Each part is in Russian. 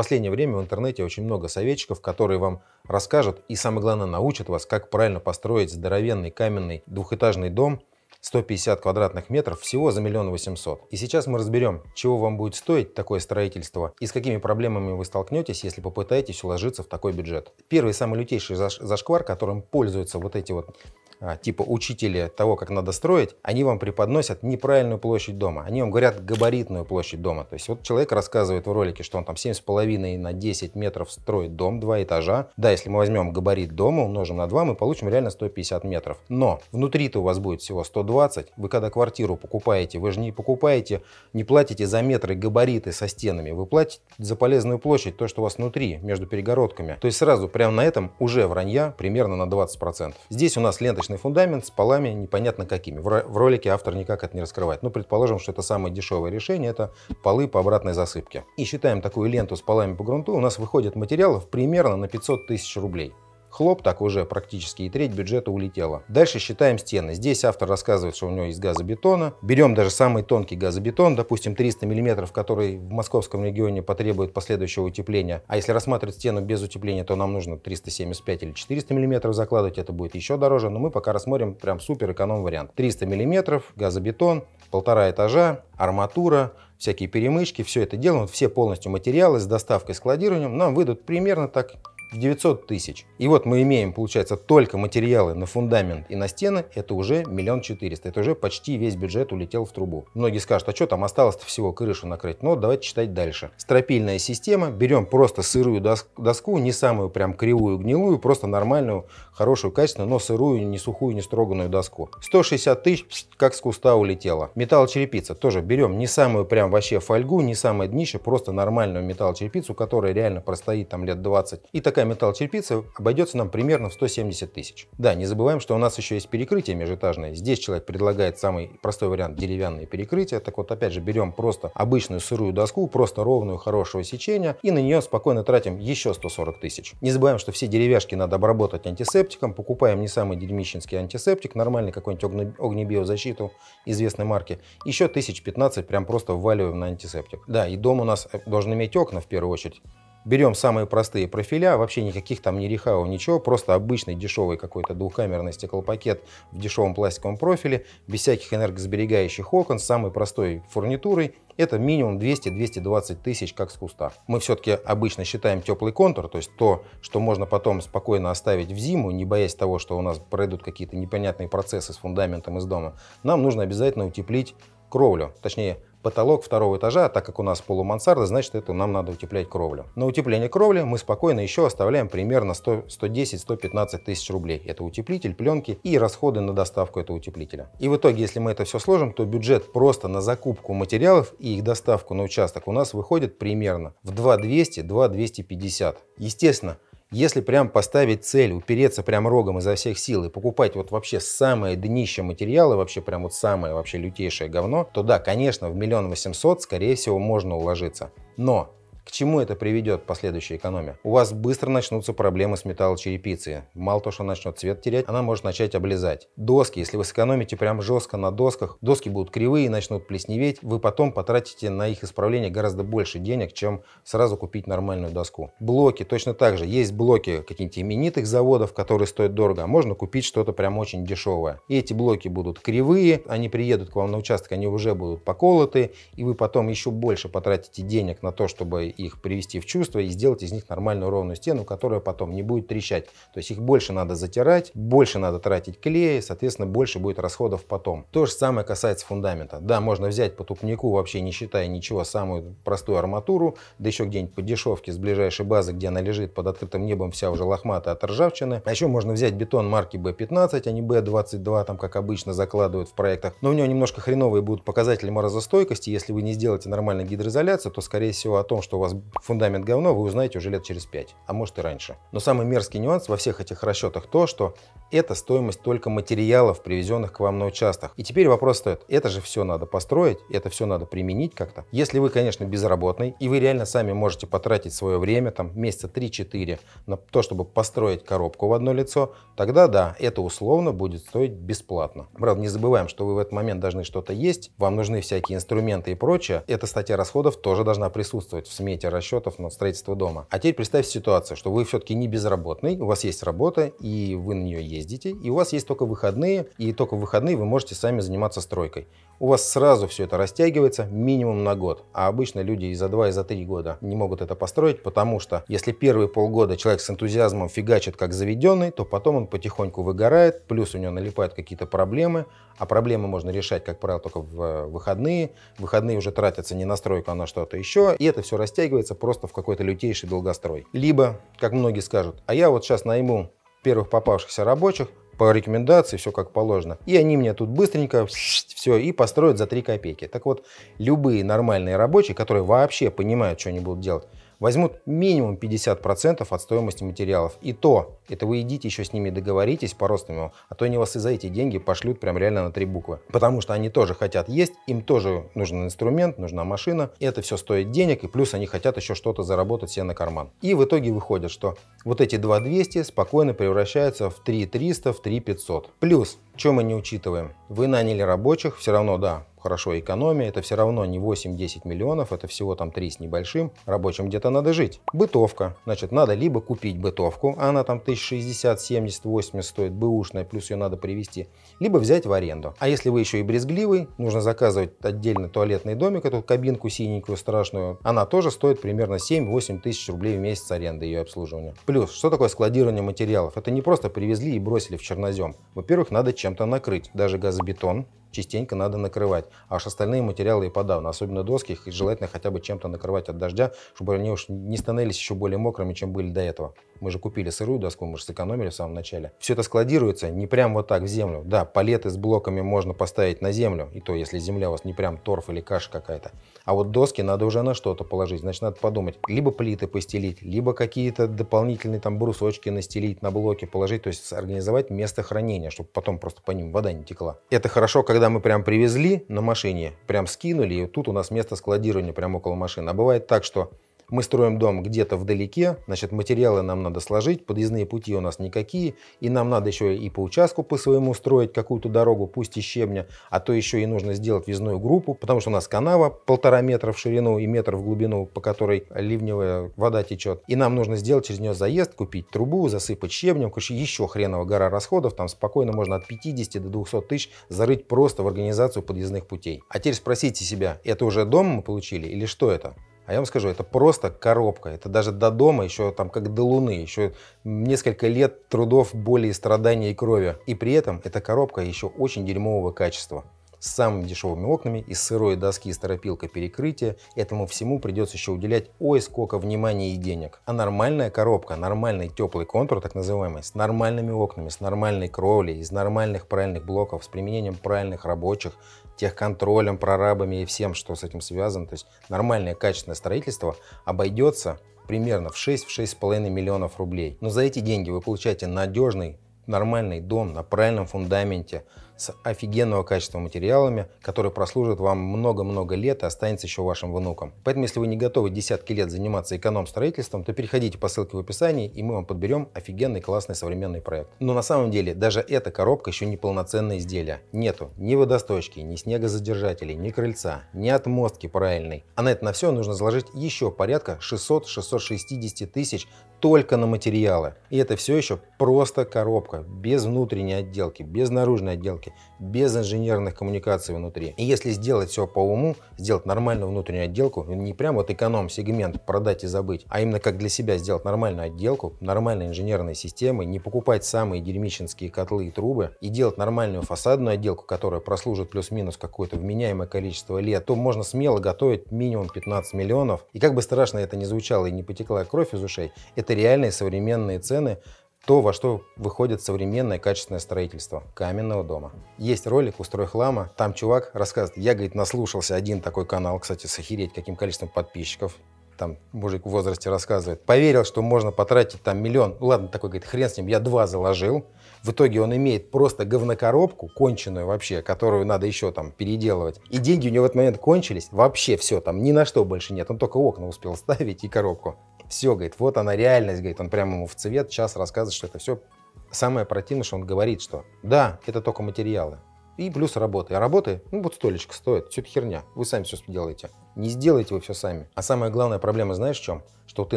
последнее время в интернете очень много советчиков, которые вам расскажут и, самое главное, научат вас, как правильно построить здоровенный каменный двухэтажный дом 150 квадратных метров всего за миллион восемьсот. И сейчас мы разберем, чего вам будет стоить такое строительство и с какими проблемами вы столкнетесь, если попытаетесь уложиться в такой бюджет. Первый самый лютейший заш зашквар, которым пользуются вот эти вот а, типа учителя того, как надо строить, они вам преподносят неправильную площадь дома. Они вам говорят габаритную площадь дома. То есть вот человек рассказывает в ролике, что он там 7,5 на 10 метров строит дом, два этажа. Да, если мы возьмем габарит дома, умножим на 2, мы получим реально 150 метров. Но внутри-то у вас будет всего 120. Вы когда квартиру покупаете, вы же не покупаете, не платите за метры габариты со стенами. Вы платите за полезную площадь, то, что у вас внутри, между перегородками. То есть сразу прямо на этом уже вранья примерно на 20%. Здесь у нас ленточная роскошный фундамент с полами непонятно какими. В ролике автор никак это не раскрывает. Но ну, предположим, что это самое дешевое решение, это полы по обратной засыпке. И считаем такую ленту с полами по грунту, у нас выходит материалов примерно на 500 тысяч рублей. Хлоп, так уже практически и треть бюджета улетела. Дальше считаем стены. Здесь автор рассказывает, что у него есть газобетона. Берем даже самый тонкий газобетон, допустим 300 мм, который в московском регионе потребует последующего утепления. А если рассматривать стену без утепления, то нам нужно 375 или 400 мм закладывать, это будет еще дороже, но мы пока рассмотрим прям супер эконом вариант. 300 мм, газобетон, полтора этажа, арматура, всякие перемычки, все это делаем, все полностью материалы с доставкой, складированием нам выйдут примерно так 900 тысяч. И вот мы имеем, получается, только материалы на фундамент и на стены, это уже миллион четыреста. Это уже почти весь бюджет улетел в трубу. Многие скажут, а что там осталось-то всего крышу накрыть? Но давайте читать дальше. Стропильная система. Берем просто сырую доску, не самую прям кривую, гнилую, просто нормальную, хорошую, качественную, но сырую, не сухую, не строганную доску. 160 тысяч, как с куста улетело. Металлочерепица. Тоже берем не самую прям вообще фольгу, не самое днище, просто нормальную металлочерепицу, которая реально простоит там лет 20. И такая такая металлочерепица обойдется нам примерно в 170 тысяч. Да, не забываем, что у нас еще есть перекрытие межэтажное. Здесь человек предлагает самый простой вариант деревянные перекрытия. Так вот, опять же, берем просто обычную сырую доску, просто ровную, хорошего сечения, и на нее спокойно тратим еще 140 тысяч. Не забываем, что все деревяшки надо обработать антисептиком. Покупаем не самый дерьмищенский антисептик, нормальный какой-нибудь огнебиозащиту известной марки. Еще тысяч 15 прям просто вваливаем на антисептик. Да, и дом у нас должен иметь окна в первую очередь. Берем самые простые профиля, вообще никаких там ни рехау, ничего, просто обычный дешевый какой-то двухкамерный стеклопакет в дешевом пластиковом профиле, без всяких энергосберегающих окон, с самой простой фурнитурой. Это минимум 200-220 тысяч, как с куста. Мы все-таки обычно считаем теплый контур, то есть то, что можно потом спокойно оставить в зиму, не боясь того, что у нас пройдут какие-то непонятные процессы с фундаментом из дома. Нам нужно обязательно утеплить кровлю, точнее потолок второго этажа, так как у нас полумансарда, значит, это нам надо утеплять кровлю. На утепление кровли мы спокойно еще оставляем примерно 110-115 тысяч рублей. Это утеплитель, пленки и расходы на доставку этого утеплителя. И в итоге, если мы это все сложим, то бюджет просто на закупку материалов и их доставку на участок у нас выходит примерно в 2200-2250. Естественно, если прям поставить цель, упереться прям рогом изо всех сил и покупать вот вообще самое днище материалы вообще прям вот самое вообще лютейшее говно, то да, конечно, в миллион восемьсот, скорее всего, можно уложиться. Но к чему это приведет последующая экономия? У вас быстро начнутся проблемы с металлочерепицей. Мало того, что она начнет цвет терять, она может начать облезать. Доски, если вы сэкономите прям жестко на досках, доски будут кривые и начнут плесневеть, вы потом потратите на их исправление гораздо больше денег, чем сразу купить нормальную доску. Блоки точно так же. Есть блоки каких-нибудь именитых заводов, которые стоят дорого, а можно купить что-то прям очень дешевое. И эти блоки будут кривые, они приедут к вам на участок, они уже будут поколоты, и вы потом еще больше потратите денег на то, чтобы их привести в чувство и сделать из них нормальную ровную стену, которая потом не будет трещать. То есть их больше надо затирать, больше надо тратить клея, соответственно, больше будет расходов потом. То же самое касается фундамента. Да, можно взять по тупнику, вообще не считая ничего, самую простую арматуру, да еще где-нибудь по дешевке с ближайшей базы, где она лежит под открытым небом, вся уже лохматая от ржавчины. А еще можно взять бетон марки B15, а не B22, там, как обычно, закладывают в проектах. Но у него немножко хреновые будут показатели морозостойкости. Если вы не сделаете нормальную гидроизоляцию, то, скорее всего, о том, что у вас фундамент говно, вы узнаете уже лет через 5, а может и раньше. Но самый мерзкий нюанс во всех этих расчетах то, что это стоимость только материалов, привезенных к вам на участок. И теперь вопрос стоит, это же все надо построить, это все надо применить как-то. Если вы, конечно, безработный, и вы реально сами можете потратить свое время, там, месяца 3-4 на то, чтобы построить коробку в одно лицо, тогда да, это условно будет стоить бесплатно. Правда, не забываем, что вы в этот момент должны что-то есть, вам нужны всякие инструменты и прочее. Эта статья расходов тоже должна присутствовать в СМИ имеете расчетов на строительство дома. А теперь представьте ситуацию, что вы все-таки не безработный, у вас есть работа, и вы на нее ездите, и у вас есть только выходные, и только в выходные вы можете сами заниматься стройкой. У вас сразу все это растягивается минимум на год, а обычно люди и за два, и за три года не могут это построить, потому что если первые полгода человек с энтузиазмом фигачит как заведенный, то потом он потихоньку выгорает, плюс у него налипают какие-то проблемы, а проблемы можно решать, как правило, только в э, выходные. Выходные уже тратятся не на стройку, а на что-то еще, и это все растягивается растягивается просто в какой-то лютейший долгострой. Либо, как многие скажут, а я вот сейчас найму первых попавшихся рабочих, по рекомендации, все как положено. И они мне тут быстренько все и построят за 3 копейки. Так вот, любые нормальные рабочие, которые вообще понимают, что они будут делать, возьмут минимум 50% от стоимости материалов. И то, это вы идите еще с ними договоритесь по-родственному, а то они вас и за эти деньги пошлют прям реально на три буквы. Потому что они тоже хотят есть, им тоже нужен инструмент, нужна машина, и это все стоит денег, и плюс они хотят еще что-то заработать себе на карман. И в итоге выходит, что вот эти 2200 спокойно превращаются в 3300, в 3500. Плюс, чем мы не учитываем, вы наняли рабочих, все равно, да, хорошо экономия, это все равно не 8-10 миллионов, это всего там 3 с небольшим, рабочим где-то надо жить. Бытовка, значит, надо либо купить бытовку, а она там 1060, 70, 80 стоит, бэушная, плюс ее надо привезти, либо взять в аренду. А если вы еще и брезгливый, нужно заказывать отдельно туалетный домик, эту кабинку синенькую страшную, она тоже стоит примерно 7-8 тысяч рублей в месяц аренды ее обслуживания. Плюс, что такое складирование материалов? Это не просто привезли и бросили в чернозем. Во-первых, надо чем-то накрыть, даже газобетон, частенько надо накрывать. А уж остальные материалы и подавно, особенно доски, их желательно хотя бы чем-то накрывать от дождя, чтобы они уж не становились еще более мокрыми, чем были до этого. Мы же купили сырую доску, мы же сэкономили в самом начале. Все это складируется не прям вот так в землю. Да, палеты с блоками можно поставить на землю, и то, если земля у вас не прям торф или каша какая-то. А вот доски надо уже на что-то положить, значит, надо подумать. Либо плиты постелить, либо какие-то дополнительные там брусочки настелить, на блоки положить, то есть организовать место хранения, чтобы потом просто по ним вода не текла. Это хорошо, когда когда мы прям привезли на машине, прям скинули, и тут у нас место складирования прямо около машины. А бывает так, что мы строим дом где-то вдалеке, значит, материалы нам надо сложить, подъездные пути у нас никакие, и нам надо еще и по участку по своему строить какую-то дорогу, пусть и щебня, а то еще и нужно сделать въездную группу, потому что у нас канава полтора метра в ширину и метр в глубину, по которой ливневая вода течет. И нам нужно сделать через нее заезд, купить трубу, засыпать щебнем, короче, еще хреново гора расходов, там спокойно можно от 50 до 200 тысяч зарыть просто в организацию подъездных путей. А теперь спросите себя, это уже дом мы получили или что это? А я вам скажу, это просто коробка. Это даже до дома еще там как до Луны, еще несколько лет трудов, боли, страданий и крови. И при этом эта коробка еще очень дерьмового качества с самыми дешевыми окнами, из сырой доски с торопилкой перекрытия. Этому всему придется еще уделять ой сколько внимания и денег. А нормальная коробка, нормальный теплый контур, так называемый, с нормальными окнами, с нормальной кровлей, из нормальных правильных блоков, с применением правильных рабочих, техконтролем, прорабами и всем, что с этим связано. То есть нормальное качественное строительство обойдется примерно в 6-6,5 миллионов рублей. Но за эти деньги вы получаете надежный, нормальный дом на правильном фундаменте, с офигенного качества материалами, которые прослужат вам много-много лет и останется еще вашим внукам. Поэтому, если вы не готовы десятки лет заниматься эконом-строительством, то переходите по ссылке в описании, и мы вам подберем офигенный классный современный проект. Но на самом деле даже эта коробка еще не полноценное изделие. Нету ни водосточки, ни снегозадержателей, ни крыльца, ни отмостки правильной. А на это на все нужно заложить еще порядка 600-660 тысяч только на материалы. И это все еще просто коробка, без внутренней отделки, без наружной отделки, разработки, без инженерных коммуникаций внутри. И если сделать все по уму, сделать нормальную внутреннюю отделку, не прям вот эконом-сегмент продать и забыть, а именно как для себя сделать нормальную отделку, нормальные инженерные системы, не покупать самые дерьмичинские котлы и трубы и делать нормальную фасадную отделку, которая прослужит плюс-минус какое-то вменяемое количество лет, то можно смело готовить минимум 15 миллионов. И как бы страшно это ни звучало и не потекла кровь из ушей, это реальные современные цены то, во что выходит современное качественное строительство каменного дома. Есть ролик «Устрой хлама», там чувак рассказывает, я, говорит, наслушался один такой канал, кстати, с охереть каким количеством подписчиков, там мужик в возрасте рассказывает, поверил, что можно потратить там миллион. Ну, ладно, такой говорит, хрен с ним, я два заложил. В итоге он имеет просто говнокоробку, конченую вообще, которую надо еще там переделывать. И деньги у него в этот момент кончились, вообще все, там ни на что больше нет. Он только окна успел ставить и коробку все, говорит, вот она реальность, говорит, он прямо ему в цвет час рассказывает, что это все. Самое противное, что он говорит, что да, это только материалы. И плюс работы. А работы, ну вот столечко стоит, все это херня, вы сами все сделаете. Не сделаете вы все сами. А самая главная проблема, знаешь в чем? Что ты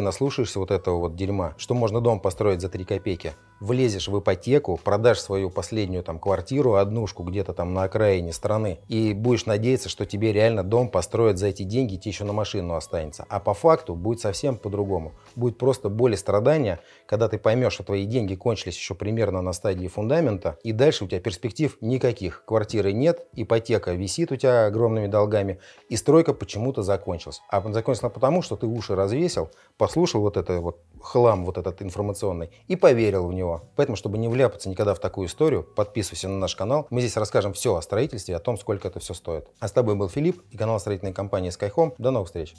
наслушаешься вот этого вот дерьма, что можно дом построить за 3 копейки, влезешь в ипотеку, продашь свою последнюю там квартиру, однушку где-то там на окраине страны, и будешь надеяться, что тебе реально дом построят за эти деньги, тебе еще на машину останется. А по факту будет совсем по-другому. Будет просто боль и страдания, когда ты поймешь, что твои деньги кончились еще примерно на стадии фундамента, и дальше у тебя перспектив никаких. Квартиры нет, ипотека висит у тебя огромными долгами, и стройка почему-то закончилась. А закончилась потому, что ты уши развесил, послушал вот это вот хлам вот этот информационный и поверил в него права. Поэтому, чтобы не вляпаться никогда в такую историю, подписывайся на наш канал. Мы здесь расскажем все о строительстве, о том, сколько это все стоит. А с тобой был Филипп и канал строительной компании Skyhome. До новых встреч!